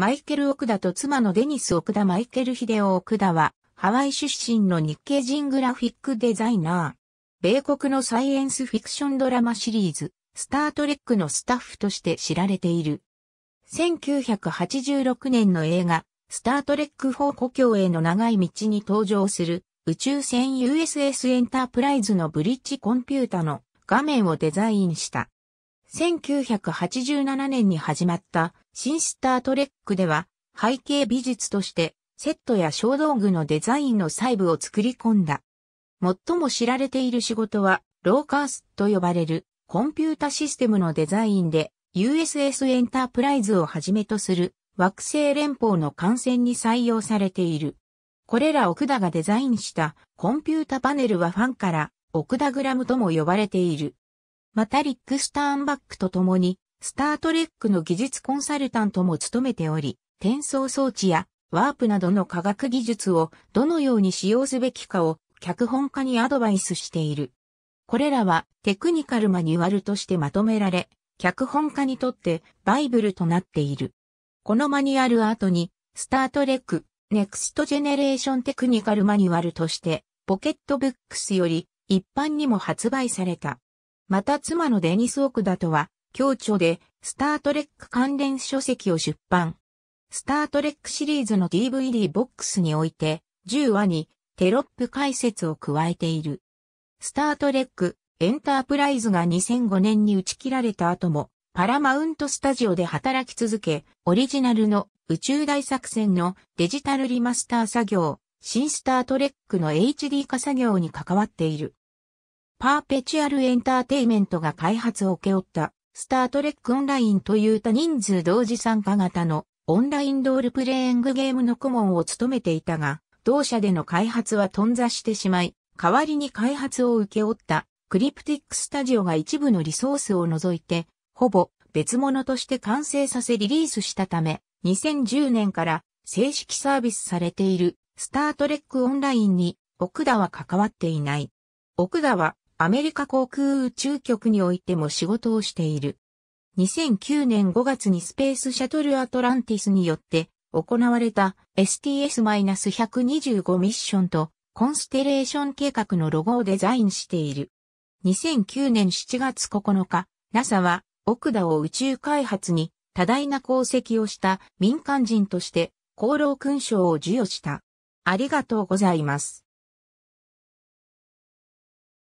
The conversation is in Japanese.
マイケル・オクダと妻のデニス・オクダ・マイケル・ヒデオ・オクダは、ハワイ出身の日系人グラフィックデザイナー。米国のサイエンスフィクションドラマシリーズ、スタートレックのスタッフとして知られている。1986年の映画、スタートレック4故郷への長い道に登場する宇宙船 USS エンタープライズのブリッジコンピュータの画面をデザインした。1987年に始まった新スタートレックでは背景美術としてセットや小道具のデザインの細部を作り込んだ。最も知られている仕事はローカースと呼ばれるコンピュータシステムのデザインで USS エンタープライズをはじめとする惑星連邦の艦船に採用されている。これら奥田がデザインしたコンピュータパネルはファンから奥田グラムとも呼ばれている。またリック・スターンバックと共に、スタートレックの技術コンサルタントも務めており、転送装置やワープなどの科学技術をどのように使用すべきかを脚本家にアドバイスしている。これらはテクニカルマニュアルとしてまとめられ、脚本家にとってバイブルとなっている。このマニュアルアに、スタートレック、ネクストジェネレーションテクニカルマニュアルとして、ポケットブックスより一般にも発売された。また妻のデニス・オクダとは、共著で、スタートレック関連書籍を出版。スタートレックシリーズの DVD ボックスにおいて、10話にテロップ解説を加えている。スタートレックエンタープライズが2005年に打ち切られた後も、パラマウントスタジオで働き続け、オリジナルの宇宙大作戦のデジタルリマスター作業、新スタートレックの HD 化作業に関わっている。パーペチュアルエンターテイメントが開発を請け負った、スタートレックオンラインという多人数同時参加型のオンラインドールプレイングゲームの顧問を務めていたが、同社での開発は頓挫してしまい、代わりに開発を請け負ったクリプティックスタジオが一部のリソースを除いて、ほぼ別物として完成させリリースしたため、2010年から正式サービスされているスタートレックオンラインに奥田は関わっていない。奥田はアメリカ航空宇宙局においても仕事をしている。2009年5月にスペースシャトルアトランティスによって行われた STS-125 ミッションとコンステレーション計画のロゴをデザインしている。2009年7月9日、NASA は奥田を宇宙開発に多大な功績をした民間人として功労勲章を授与した。ありがとうございます。